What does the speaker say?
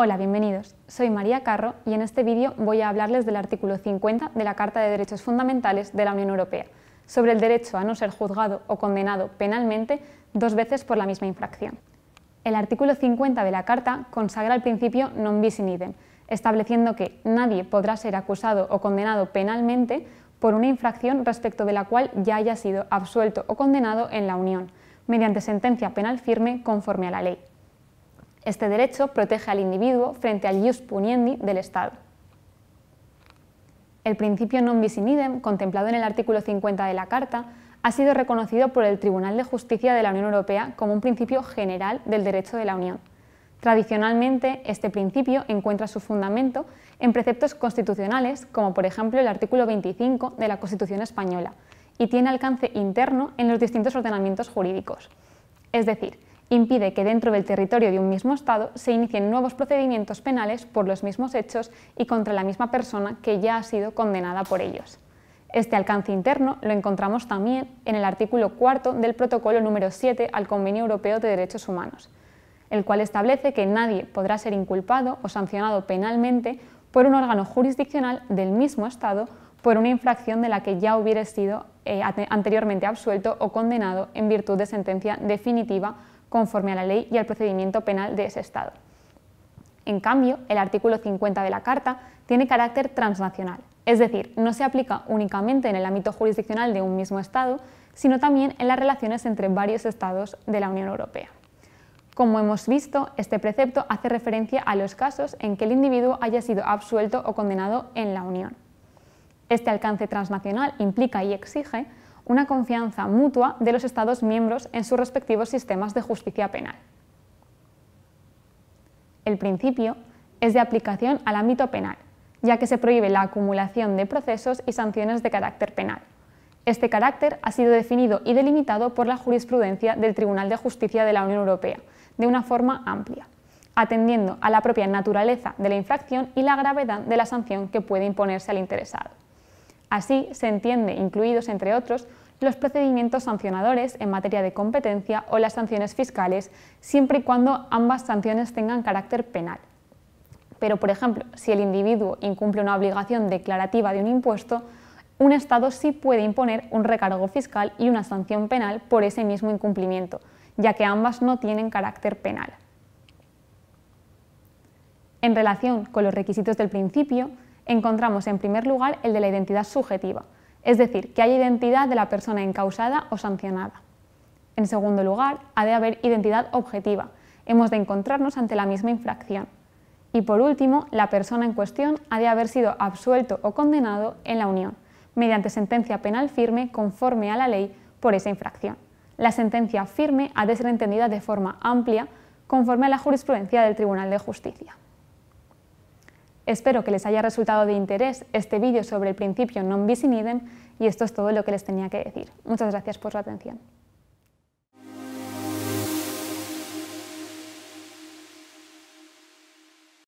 Hola, bienvenidos. Soy María Carro y en este vídeo voy a hablarles del artículo 50 de la Carta de Derechos Fundamentales de la Unión Europea, sobre el derecho a no ser juzgado o condenado penalmente dos veces por la misma infracción. El artículo 50 de la Carta consagra el principio non bis in idem, estableciendo que nadie podrá ser acusado o condenado penalmente por una infracción respecto de la cual ya haya sido absuelto o condenado en la Unión, mediante sentencia penal firme conforme a la ley. Este derecho protege al individuo frente al ius puniendi del Estado. El principio non bis in idem, contemplado en el artículo 50 de la Carta, ha sido reconocido por el Tribunal de Justicia de la Unión Europea como un principio general del derecho de la Unión. Tradicionalmente, este principio encuentra su fundamento en preceptos constitucionales, como por ejemplo el artículo 25 de la Constitución española, y tiene alcance interno en los distintos ordenamientos jurídicos. Es decir, impide que dentro del territorio de un mismo Estado se inicien nuevos procedimientos penales por los mismos hechos y contra la misma persona que ya ha sido condenada por ellos. Este alcance interno lo encontramos también en el artículo 4 del protocolo número 7 al Convenio Europeo de Derechos Humanos, el cual establece que nadie podrá ser inculpado o sancionado penalmente por un órgano jurisdiccional del mismo Estado por una infracción de la que ya hubiera sido eh, anteriormente absuelto o condenado en virtud de sentencia definitiva conforme a la ley y al procedimiento penal de ese Estado. En cambio, el artículo 50 de la Carta tiene carácter transnacional, es decir, no se aplica únicamente en el ámbito jurisdiccional de un mismo Estado, sino también en las relaciones entre varios Estados de la Unión Europea. Como hemos visto, este precepto hace referencia a los casos en que el individuo haya sido absuelto o condenado en la Unión. Este alcance transnacional implica y exige una confianza mutua de los Estados miembros en sus respectivos sistemas de justicia penal. El principio es de aplicación al ámbito penal, ya que se prohíbe la acumulación de procesos y sanciones de carácter penal. Este carácter ha sido definido y delimitado por la jurisprudencia del Tribunal de Justicia de la Unión Europea, de una forma amplia, atendiendo a la propia naturaleza de la infracción y la gravedad de la sanción que puede imponerse al interesado. Así se entiende, incluidos entre otros, los procedimientos sancionadores en materia de competencia o las sanciones fiscales, siempre y cuando ambas sanciones tengan carácter penal. Pero, por ejemplo, si el individuo incumple una obligación declarativa de un impuesto, un Estado sí puede imponer un recargo fiscal y una sanción penal por ese mismo incumplimiento, ya que ambas no tienen carácter penal. En relación con los requisitos del principio, encontramos en primer lugar el de la identidad subjetiva, es decir, que hay identidad de la persona encausada o sancionada. En segundo lugar, ha de haber identidad objetiva, hemos de encontrarnos ante la misma infracción. Y por último, la persona en cuestión ha de haber sido absuelto o condenado en la Unión, mediante sentencia penal firme conforme a la ley por esa infracción. La sentencia firme ha de ser entendida de forma amplia conforme a la jurisprudencia del Tribunal de Justicia. Espero que les haya resultado de interés este vídeo sobre el principio non bis in idem y esto es todo lo que les tenía que decir. Muchas gracias por su atención.